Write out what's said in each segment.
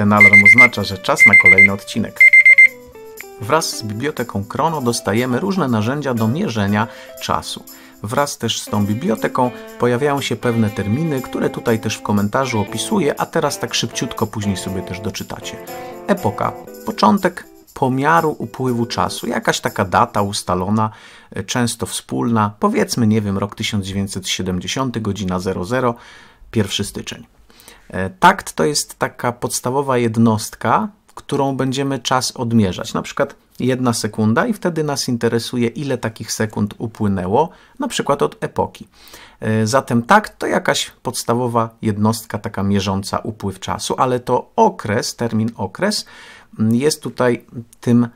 Ten alarm oznacza, że czas na kolejny odcinek. Wraz z biblioteką Krono dostajemy różne narzędzia do mierzenia czasu. Wraz też z tą biblioteką pojawiają się pewne terminy, które tutaj też w komentarzu opisuję, a teraz tak szybciutko później sobie też doczytacie. Epoka, początek pomiaru upływu czasu, jakaś taka data ustalona, e, często wspólna, powiedzmy, nie wiem, rok 1970, godzina 00, 1 styczeń. E, takt to jest taka podstawowa jednostka, którą będziemy czas odmierzać. Na przykład jedna sekunda i wtedy nas interesuje, ile takich sekund upłynęło, na przykład od epoki. E, zatem takt to jakaś podstawowa jednostka, taka mierząca upływ czasu, ale to okres, termin okres, jest tutaj tym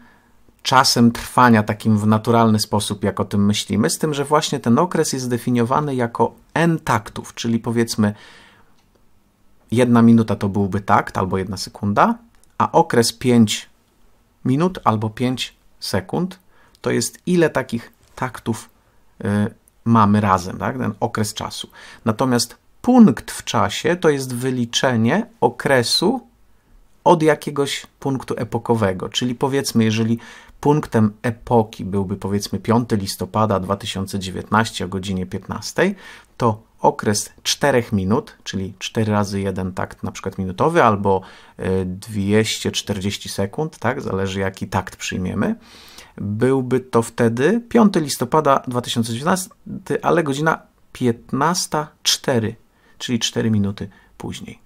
czasem trwania, takim w naturalny sposób, jak o tym myślimy, z tym, że właśnie ten okres jest definiowany jako n taktów, czyli powiedzmy jedna minuta to byłby takt albo jedna sekunda, a okres 5 minut albo 5 sekund to jest ile takich taktów y, mamy razem, tak? ten okres czasu. Natomiast punkt w czasie to jest wyliczenie okresu od jakiegoś punktu epokowego, czyli powiedzmy, jeżeli punktem epoki byłby powiedzmy 5 listopada 2019 o godzinie 15, to okres 4 minut, czyli 4 razy jeden takt na przykład minutowy albo 240 e, sekund, tak, zależy jaki takt przyjmiemy. Byłby to wtedy 5 listopada 2019, ale godzina 15.04, czyli 4 minuty później.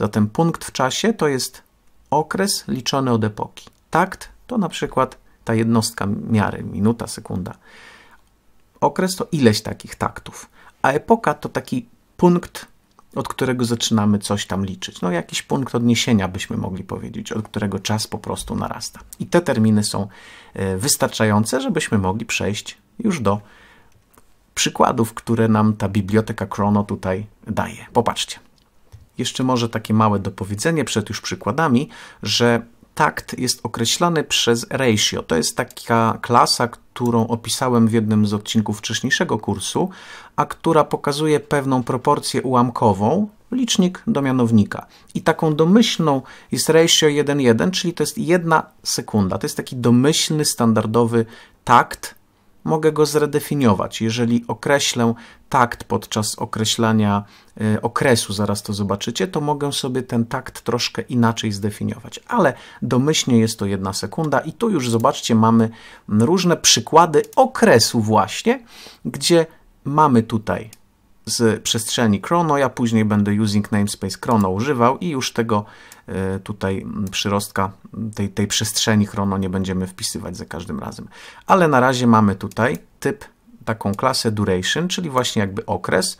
Zatem punkt w czasie to jest okres liczony od epoki. Takt to na przykład ta jednostka miary, minuta, sekunda. Okres to ileś takich taktów a epoka to taki punkt, od którego zaczynamy coś tam liczyć. No jakiś punkt odniesienia byśmy mogli powiedzieć, od którego czas po prostu narasta. I te terminy są e, wystarczające, żebyśmy mogli przejść już do przykładów, które nam ta biblioteka Chrono tutaj daje. Popatrzcie. Jeszcze może takie małe dopowiedzenie przed już przykładami, że takt jest określany przez ratio. To jest taka klasa, którą opisałem w jednym z odcinków wcześniejszego kursu, a która pokazuje pewną proporcję ułamkową, licznik do mianownika. I taką domyślną jest ratio 1,1, czyli to jest jedna sekunda. To jest taki domyślny, standardowy takt, mogę go zredefiniować. Jeżeli określę takt podczas określania e, okresu, zaraz to zobaczycie, to mogę sobie ten takt troszkę inaczej zdefiniować. Ale domyślnie jest to jedna sekunda i tu już zobaczcie, mamy różne przykłady okresu właśnie, gdzie mamy tutaj z przestrzeni Chrono. Ja później będę using namespace Chrono używał i już tego e, tutaj przyrostka, tej, tej przestrzeni Chrono nie będziemy wpisywać za każdym razem. Ale na razie mamy tutaj typ, taką klasę duration, czyli właśnie jakby okres,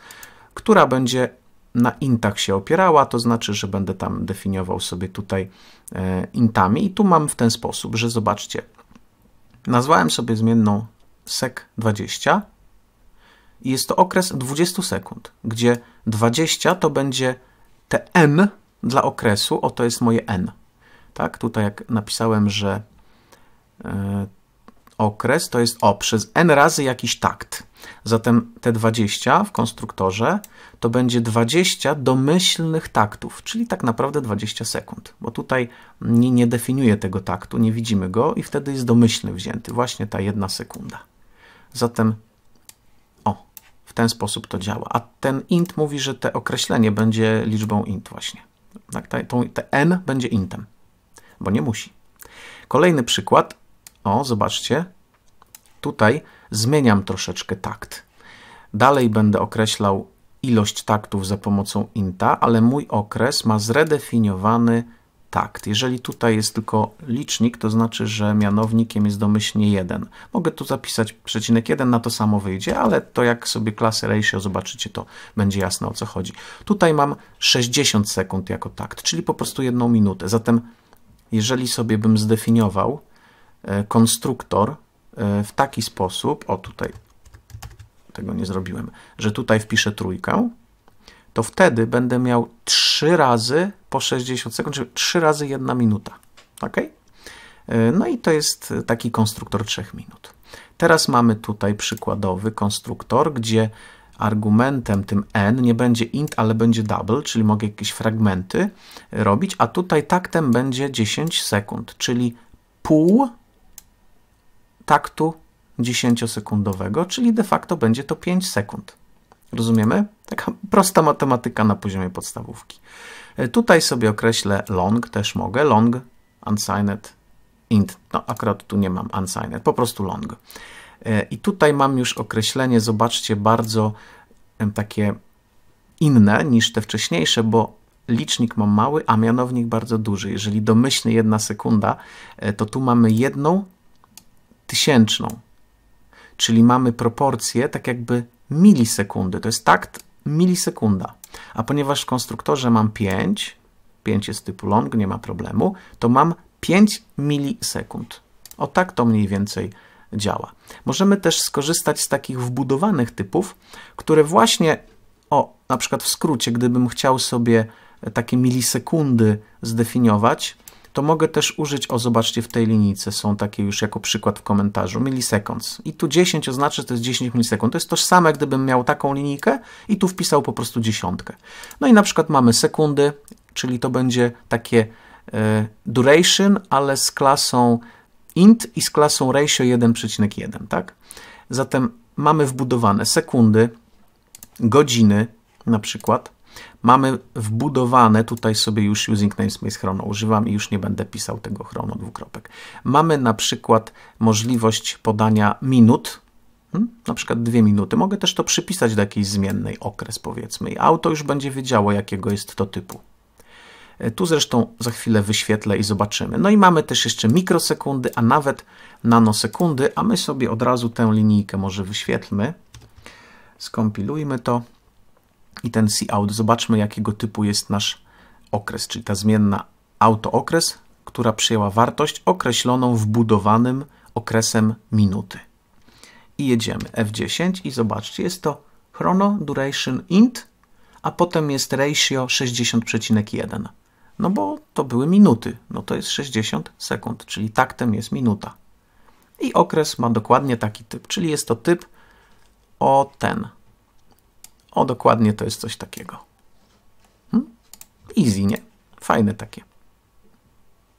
która będzie na intach się opierała, to znaczy, że będę tam definiował sobie tutaj e, intami i tu mam w ten sposób, że zobaczcie, nazwałem sobie zmienną sec20 i jest to okres 20 sekund, gdzie 20 to będzie te dla okresu, oto jest moje n. Tak, tutaj jak napisałem, że e, okres to jest o przez n razy jakiś takt. Zatem te 20 w konstruktorze to będzie 20 domyślnych taktów, czyli tak naprawdę 20 sekund, bo tutaj nie, nie definiuje tego taktu, nie widzimy go i wtedy jest domyślny wzięty, właśnie ta jedna sekunda. Zatem ten sposób to działa. A ten int mówi, że te określenie będzie liczbą int właśnie. Tak, te, te n będzie intem, bo nie musi. Kolejny przykład. O, zobaczcie. Tutaj zmieniam troszeczkę takt. Dalej będę określał ilość taktów za pomocą inta, ale mój okres ma zredefiniowany takt. Jeżeli tutaj jest tylko licznik, to znaczy, że mianownikiem jest domyślnie 1. Mogę tu zapisać przecinek 1, na to samo wyjdzie, ale to jak sobie klasy ratio zobaczycie, to będzie jasne o co chodzi. Tutaj mam 60 sekund jako takt, czyli po prostu jedną minutę. Zatem jeżeli sobie bym zdefiniował e, konstruktor e, w taki sposób, o tutaj tego nie zrobiłem, że tutaj wpiszę trójkę, to wtedy będę miał 3 razy po 60 sekund, czyli 3 razy 1 minuta. Ok? No i to jest taki konstruktor 3 minut. Teraz mamy tutaj przykładowy konstruktor, gdzie argumentem tym n nie będzie int, ale będzie double, czyli mogę jakieś fragmenty robić, a tutaj taktem będzie 10 sekund, czyli pół taktu 10-sekundowego, czyli de facto będzie to 5 sekund. Rozumiemy? Taka prosta matematyka na poziomie podstawówki. Tutaj sobie określę long, też mogę, long unsigned int. No akurat tu nie mam unsigned, po prostu long. E, I tutaj mam już określenie, zobaczcie, bardzo takie inne niż te wcześniejsze, bo licznik mam mały, a mianownik bardzo duży. Jeżeli domyślnie jedna sekunda, e, to tu mamy jedną tysięczną, czyli mamy proporcję tak jakby milisekundy. To jest tak milisekunda. A ponieważ w konstruktorze mam 5, 5 jest typu long, nie ma problemu, to mam 5 milisekund. O tak to mniej więcej działa. Możemy też skorzystać z takich wbudowanych typów, które właśnie, o, na przykład w skrócie, gdybym chciał sobie takie milisekundy zdefiniować, to mogę też użyć, o zobaczcie w tej linijce są takie już jako przykład w komentarzu, milisekund. I tu 10 oznacza, że to jest 10 milisekund. To jest tożsame, gdybym miał taką linijkę i tu wpisał po prostu dziesiątkę. No i na przykład mamy sekundy, czyli to będzie takie e, duration, ale z klasą int i z klasą ratio 1,1, tak? Zatem mamy wbudowane sekundy, godziny na przykład, mamy wbudowane, tutaj sobie już using namespace chrono używam i już nie będę pisał tego chrono dwukropek. Mamy na przykład możliwość podania minut, hmm? na przykład dwie minuty. Mogę też to przypisać do jakiejś zmiennej okres powiedzmy i auto już będzie wiedziało jakiego jest to typu. E, tu zresztą za chwilę wyświetlę i zobaczymy. No i mamy też jeszcze mikrosekundy, a nawet nanosekundy, a my sobie od razu tę linijkę może wyświetlmy. Skompilujmy to i ten cout. Zobaczmy, jakiego typu jest nasz okres, czyli ta zmienna autookres, która przyjęła wartość określoną wbudowanym okresem minuty. I jedziemy F10 i zobaczcie, jest to chrono duration int, a potem jest ratio 60,1. No bo to były minuty, no to jest 60 sekund, czyli taktem jest minuta. I okres ma dokładnie taki typ, czyli jest to typ o ten. O, dokładnie to jest coś takiego. Hmm? Easy, nie? Fajne takie.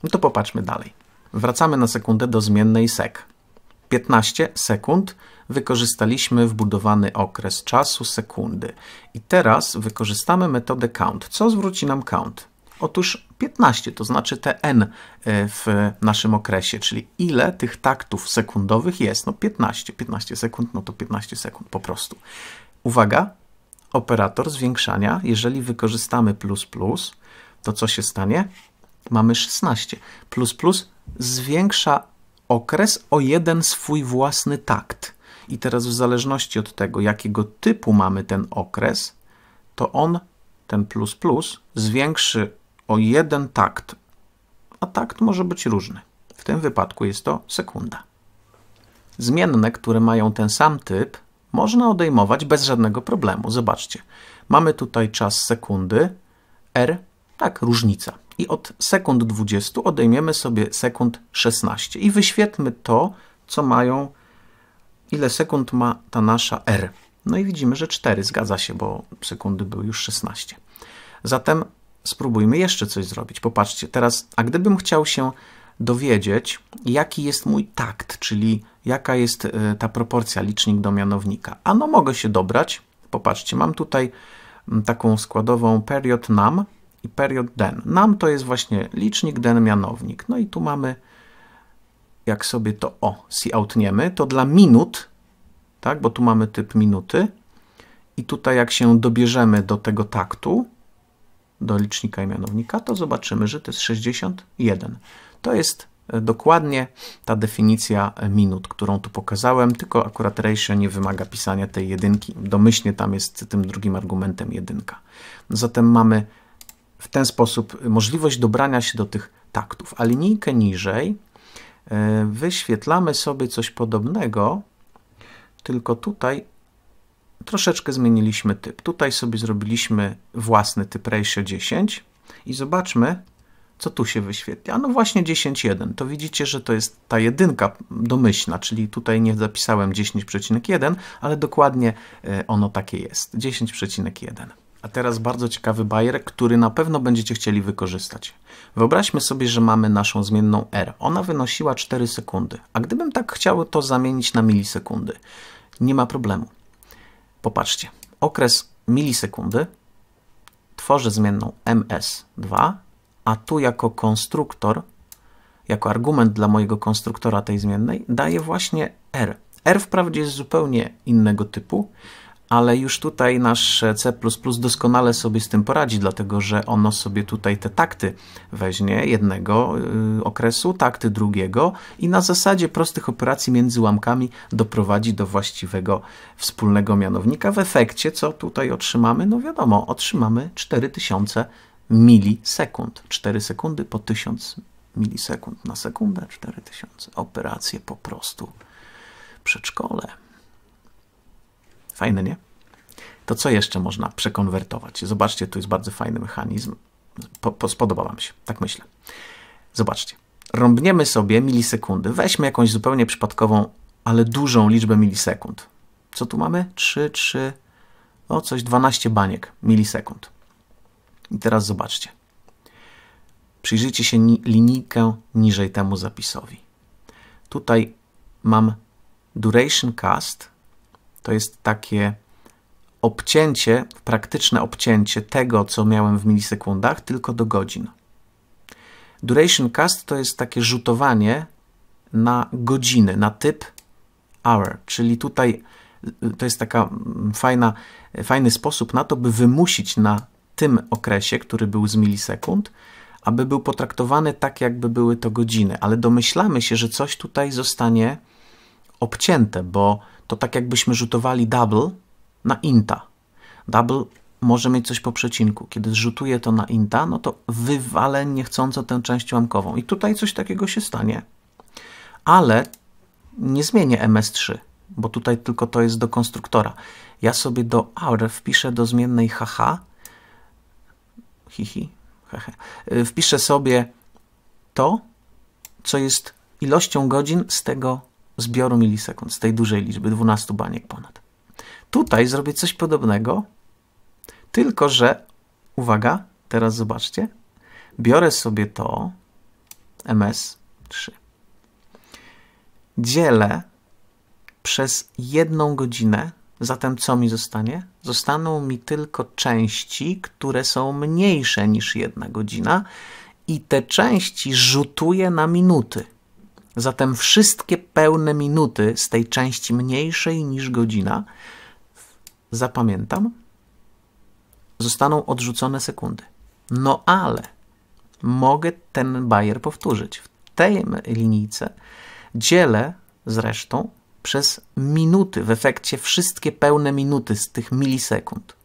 No to popatrzmy dalej. Wracamy na sekundę do zmiennej sek. 15 sekund wykorzystaliśmy wbudowany okres czasu sekundy. I teraz wykorzystamy metodę count. Co zwróci nam count? Otóż 15, to znaczy te n e, w naszym okresie, czyli ile tych taktów sekundowych jest. No 15, 15 sekund, no to 15 sekund po prostu. Uwaga, operator zwiększania, jeżeli wykorzystamy plus plus, to co się stanie? Mamy 16. Plus plus zwiększa okres o jeden swój własny takt. I teraz w zależności od tego, jakiego typu mamy ten okres, to on, ten plus plus, zwiększy o jeden takt. A takt może być różny. W tym wypadku jest to sekunda. Zmienne, które mają ten sam typ, można odejmować bez żadnego problemu. Zobaczcie, mamy tutaj czas sekundy, r, tak, różnica. I od sekund 20 odejmiemy sobie sekund 16 i wyświetlmy to, co mają, ile sekund ma ta nasza r. No i widzimy, że 4 zgadza się, bo sekundy były już 16. Zatem spróbujmy jeszcze coś zrobić. Popatrzcie, teraz, a gdybym chciał się dowiedzieć, jaki jest mój takt, czyli jaka jest e, ta proporcja licznik do mianownika. A no mogę się dobrać. Popatrzcie, mam tutaj mm, taką składową period nam i period den. Nam to jest właśnie licznik, den mianownik. No i tu mamy, jak sobie to o, si outniemy, to dla minut, tak, bo tu mamy typ minuty i tutaj jak się dobierzemy do tego taktu, do licznika i mianownika, to zobaczymy, że to jest 61. To jest e, dokładnie ta definicja e, minut, którą tu pokazałem, tylko akurat ratio nie wymaga pisania tej jedynki. Domyślnie tam jest tym drugim argumentem jedynka. Zatem mamy w ten sposób możliwość dobrania się do tych taktów. A linijkę niżej e, wyświetlamy sobie coś podobnego, tylko tutaj troszeczkę zmieniliśmy typ. Tutaj sobie zrobiliśmy własny typ ratio 10 i zobaczmy, co tu się wyświetla. No właśnie 10.1. To widzicie, że to jest ta jedynka domyślna, czyli tutaj nie zapisałem 10.1, ale dokładnie e, ono takie jest. 10.1. A teraz bardzo ciekawy bajer, który na pewno będziecie chcieli wykorzystać. Wyobraźmy sobie, że mamy naszą zmienną R. Ona wynosiła 4 sekundy. A gdybym tak chciał to zamienić na milisekundy, nie ma problemu. Popatrzcie, okres milisekundy tworzę zmienną ms2, a tu jako konstruktor, jako argument dla mojego konstruktora tej zmiennej daję właśnie r. r wprawdzie jest zupełnie innego typu, ale już tutaj nasz C doskonale sobie z tym poradzi, dlatego że ono sobie tutaj te takty weźmie jednego y, okresu, takty drugiego i na zasadzie prostych operacji między łamkami doprowadzi do właściwego wspólnego mianownika. W efekcie, co tutaj otrzymamy? No wiadomo, otrzymamy 4000 milisekund. 4 sekundy po 1000 milisekund na sekundę, 4000 operacje po prostu przedszkole. Fajne, nie? To co jeszcze można przekonwertować? Zobaczcie, tu jest bardzo fajny mechanizm. Po, po, spodoba Wam się, tak myślę. Zobaczcie. Rąbniemy sobie milisekundy. Weźmy jakąś zupełnie przypadkową, ale dużą liczbę milisekund. Co tu mamy? 3, 3, o coś 12 baniek milisekund. I teraz zobaczcie. Przyjrzyjcie się ni linijkę niżej temu zapisowi. Tutaj mam duration cast to jest takie obcięcie, praktyczne obcięcie tego, co miałem w milisekundach, tylko do godzin. Duration cast to jest takie rzutowanie na godziny, na typ hour, czyli tutaj y, to jest taka mm, fajna, fajny sposób na to, by wymusić na tym okresie, który był z milisekund, aby był potraktowany tak, jakby były to godziny, ale domyślamy się, że coś tutaj zostanie obcięte, bo to tak jakbyśmy rzutowali double na inta. Double może mieć coś po przecinku. Kiedy zrzutuję to na inta, no to wywalę niechcąco tę część łamkową. I tutaj coś takiego się stanie. Ale nie zmienię ms3, bo tutaj tylko to jest do konstruktora. Ja sobie do our wpiszę do zmiennej haha, hihi, hehe, wpiszę sobie to, co jest ilością godzin z tego zbioru milisekund, z tej dużej liczby, 12 baniek ponad. Tutaj zrobię coś podobnego, tylko że, uwaga, teraz zobaczcie, biorę sobie to MS3. Dzielę przez jedną godzinę, zatem co mi zostanie? Zostaną mi tylko części, które są mniejsze niż jedna godzina i te części rzutuję na minuty. Zatem wszystkie pełne minuty z tej części mniejszej niż godzina, zapamiętam, zostaną odrzucone sekundy. No ale mogę ten bajer powtórzyć. W tej linijce dzielę zresztą przez minuty, w efekcie wszystkie pełne minuty z tych milisekund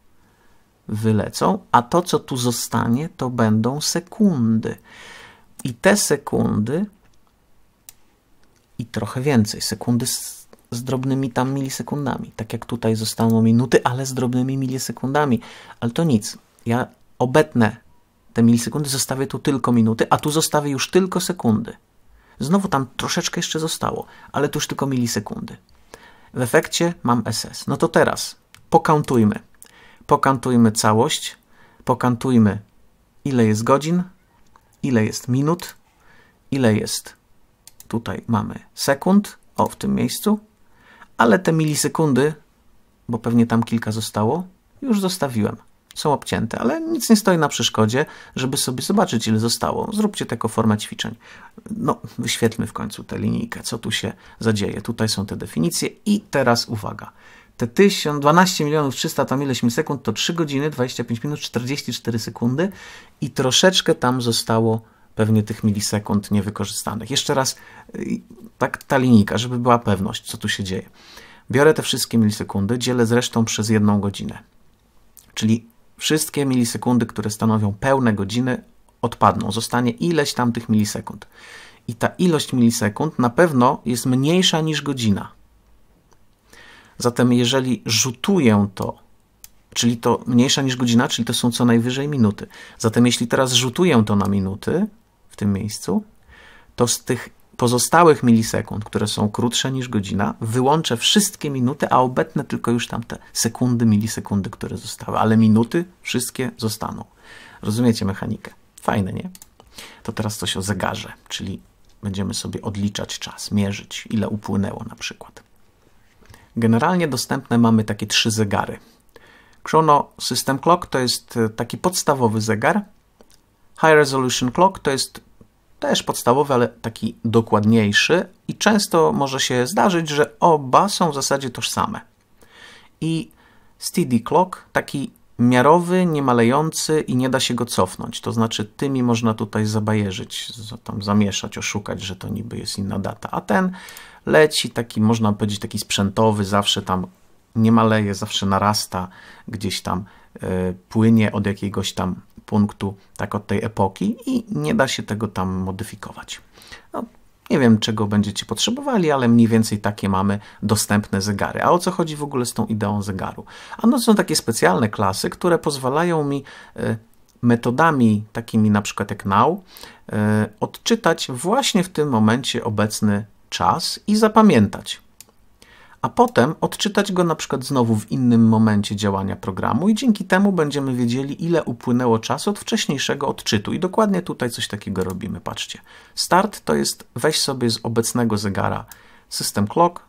wylecą, a to, co tu zostanie, to będą sekundy. I te sekundy i trochę więcej, sekundy z, z drobnymi tam milisekundami, tak jak tutaj zostaną minuty, ale z drobnymi milisekundami, ale to nic, ja obetnę te milisekundy, zostawię tu tylko minuty, a tu zostawię już tylko sekundy. Znowu tam troszeczkę jeszcze zostało, ale tu już tylko milisekundy. W efekcie mam SS. No to teraz pokantujmy. Pokantujmy całość, pokantujmy ile jest godzin, ile jest minut, ile jest Tutaj mamy sekund, o w tym miejscu, ale te milisekundy, bo pewnie tam kilka zostało, już zostawiłem. Są obcięte, ale nic nie stoi na przeszkodzie, żeby sobie zobaczyć, ile zostało. Zróbcie taką formę ćwiczeń. No, wyświetlmy w końcu tę linijkę, co tu się zadzieje. Tutaj są te definicje i teraz uwaga te 1000, 12 milionów 300 tam ileś sekund to 3 godziny 25 minut 44 sekundy i troszeczkę tam zostało pewnie tych milisekund niewykorzystanych. Jeszcze raz, y, tak ta linijka, żeby była pewność, co tu się dzieje. Biorę te wszystkie milisekundy, dzielę zresztą przez jedną godzinę. Czyli wszystkie milisekundy, które stanowią pełne godziny, odpadną. Zostanie ileś tam tych milisekund. I ta ilość milisekund na pewno jest mniejsza niż godzina. Zatem jeżeli rzutuję to, czyli to mniejsza niż godzina, czyli to są co najwyżej minuty. Zatem jeśli teraz rzutuję to na minuty, w tym miejscu, to z tych pozostałych milisekund, które są krótsze niż godzina, wyłączę wszystkie minuty, a obetnę tylko już tamte sekundy, milisekundy, które zostały, ale minuty wszystkie zostaną. Rozumiecie mechanikę? Fajne, nie? To teraz coś o zegarze, czyli będziemy sobie odliczać czas, mierzyć, ile upłynęło na przykład. Generalnie dostępne mamy takie trzy zegary. Chrono System Clock to jest e, taki podstawowy zegar, High Resolution Clock to jest też podstawowy, ale taki dokładniejszy i często może się zdarzyć, że oba są w zasadzie tożsame. I Steady Clock, taki miarowy, niemalejący i nie da się go cofnąć. To znaczy tymi można tutaj zabajerzyć, tam zamieszać, oszukać, że to niby jest inna data. A ten leci taki, można powiedzieć, taki sprzętowy, zawsze tam nie maleje, zawsze narasta, gdzieś tam y, płynie od jakiegoś tam punktu tak od tej epoki i nie da się tego tam modyfikować. No, nie wiem, czego będziecie potrzebowali, ale mniej więcej takie mamy dostępne zegary. A o co chodzi w ogóle z tą ideą zegaru? Ano są takie specjalne klasy, które pozwalają mi e, metodami takimi na przykład jak now e, odczytać właśnie w tym momencie obecny czas i zapamiętać a potem odczytać go na przykład znowu w innym momencie działania programu i dzięki temu będziemy wiedzieli, ile upłynęło czasu od wcześniejszego odczytu. I dokładnie tutaj coś takiego robimy. Patrzcie. Start to jest weź sobie z obecnego zegara system clock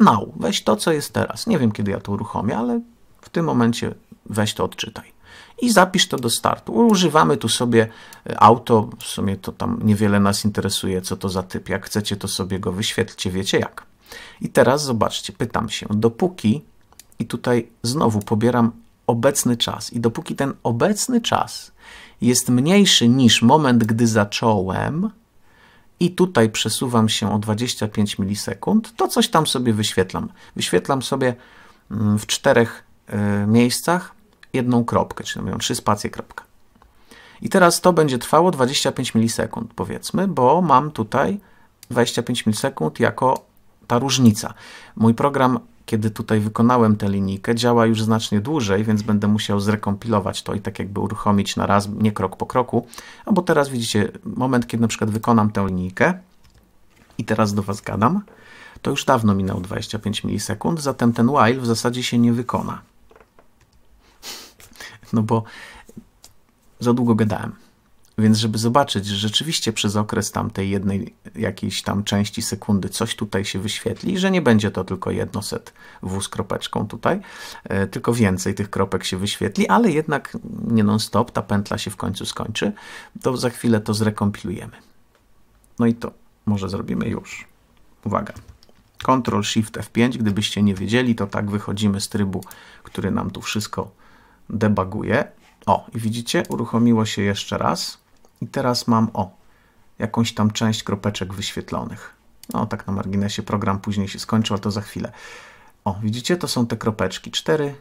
now. Weź to, co jest teraz. Nie wiem, kiedy ja to uruchomię, ale w tym momencie weź to odczytaj. I zapisz to do startu. Używamy tu sobie e, auto, w sumie to tam niewiele nas interesuje, co to za typ. Jak chcecie, to sobie go wyświetlcie, wiecie jak. I teraz zobaczcie, pytam się, dopóki, i tutaj znowu pobieram obecny czas, i dopóki ten obecny czas jest mniejszy niż moment, gdy zacząłem, i tutaj przesuwam się o 25 milisekund, to coś tam sobie wyświetlam. Wyświetlam sobie mm, w czterech y, miejscach jedną kropkę, czyli mówią trzy spacje kropka. I teraz to będzie trwało 25 milisekund, powiedzmy, bo mam tutaj 25 milisekund jako ta różnica. Mój program, kiedy tutaj wykonałem tę linijkę, działa już znacznie dłużej, więc będę musiał zrekompilować to i tak jakby uruchomić na raz, nie krok po kroku. A no bo teraz widzicie, moment, kiedy na przykład wykonam tę linijkę i teraz do Was gadam, to już dawno minęło 25 milisekund, zatem ten while w zasadzie się nie wykona. No bo za długo gadałem. Więc żeby zobaczyć, że rzeczywiście przez okres tamtej jednej jakiejś tam części sekundy coś tutaj się wyświetli, że nie będzie to tylko jedno set w z kropeczką tutaj, e, tylko więcej tych kropek się wyświetli, ale jednak nie non-stop, ta pętla się w końcu skończy, to za chwilę to zrekompilujemy. No i to może zrobimy już. Uwaga. Ctrl Shift F5, gdybyście nie wiedzieli, to tak wychodzimy z trybu, który nam tu wszystko debaguje. O, i widzicie, uruchomiło się jeszcze raz. I teraz mam o, jakąś tam część kropeczek wyświetlonych. No tak na marginesie program później się skończył, ale to za chwilę. O, widzicie, to są te kropeczki. Cztery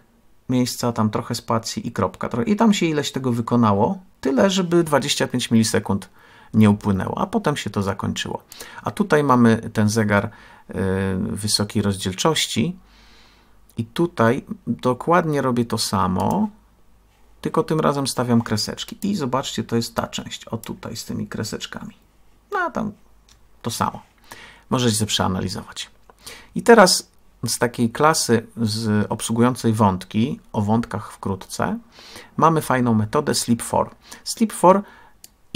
miejsca, tam trochę spacji i kropka. I tam się ileś tego wykonało, tyle, żeby 25 milisekund nie upłynęło, a potem się to zakończyło. A tutaj mamy ten zegar y, wysokiej rozdzielczości i tutaj dokładnie robię to samo, tylko tym razem stawiam kreseczki. I zobaczcie, to jest ta część, o tutaj z tymi kreseczkami. No a tam to samo. Możecie sobie przeanalizować. I teraz z takiej klasy z obsługującej wątki, o wątkach wkrótce, mamy fajną metodę Sleep for. Sleep for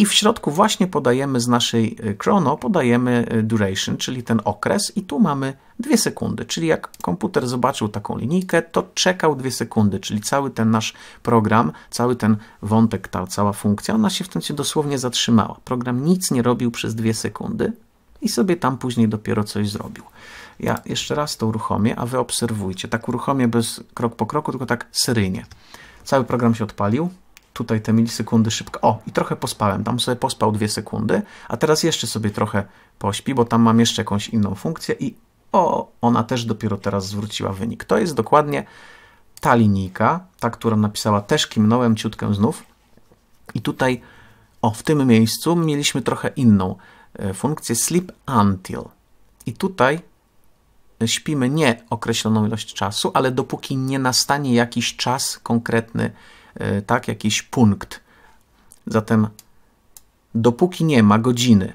i w środku właśnie podajemy z naszej e, chrono, podajemy e, duration, czyli ten okres i tu mamy 2 sekundy, czyli jak komputer zobaczył taką linijkę, to czekał 2 sekundy, czyli cały ten nasz program, cały ten wątek, ta cała funkcja, ona się w tym się dosłownie zatrzymała. Program nic nie robił przez 2 sekundy i sobie tam później dopiero coś zrobił. Ja jeszcze raz to uruchomię, a wy obserwujcie. Tak uruchomię bez krok po kroku, tylko tak seryjnie. Cały program się odpalił, tutaj te milisekundy szybko. O, i trochę pospałem. Tam sobie pospał dwie sekundy, a teraz jeszcze sobie trochę pośpi, bo tam mam jeszcze jakąś inną funkcję i o, ona też dopiero teraz zwróciła wynik. To jest dokładnie ta linijka, ta, którą napisała, też kimnąłem ciutkę znów. I tutaj, o, w tym miejscu mieliśmy trochę inną e, funkcję sleep until. I tutaj e, śpimy nie określoną ilość czasu, ale dopóki nie nastanie jakiś czas konkretny, E, tak, jakiś punkt. Zatem dopóki nie ma godziny,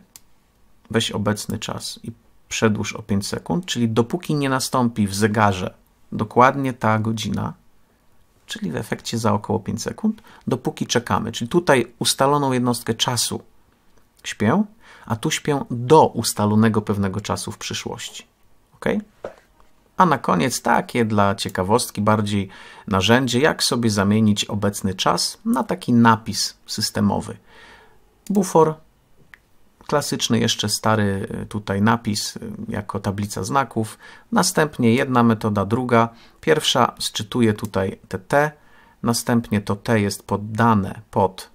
weź obecny czas i przedłuż o 5 sekund, czyli dopóki nie nastąpi w zegarze dokładnie ta godzina, czyli w efekcie za około 5 sekund, dopóki czekamy. Czyli tutaj ustaloną jednostkę czasu śpię, a tu śpię do ustalonego pewnego czasu w przyszłości. ok? A na koniec takie dla ciekawostki bardziej narzędzie, jak sobie zamienić obecny czas na taki napis systemowy. Bufor, klasyczny jeszcze stary y, tutaj napis y, jako tablica znaków. Następnie jedna metoda, druga. Pierwsza sczytuje tutaj te T, następnie to T jest poddane pod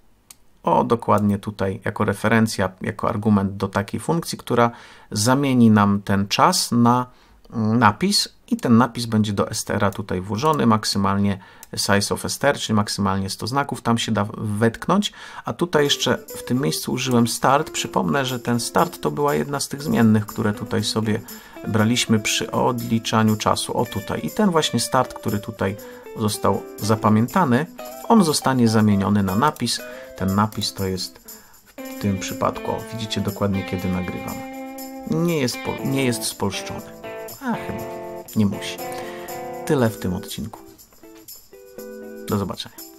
o dokładnie tutaj jako referencja, jako argument do takiej funkcji, która zamieni nam ten czas na napis i ten napis będzie do estera tutaj włożony, maksymalnie size of ester, czyli maksymalnie 100 znaków, tam się da wetknąć, a tutaj jeszcze w tym miejscu użyłem start, przypomnę, że ten start to była jedna z tych zmiennych, które tutaj sobie braliśmy przy odliczaniu czasu, o tutaj i ten właśnie start, który tutaj został zapamiętany, on zostanie zamieniony na napis, ten napis to jest w tym przypadku, o, widzicie dokładnie kiedy nagrywam, nie jest, nie jest spolszczony. A chyba nie musi. Tyle w tym odcinku. Do zobaczenia.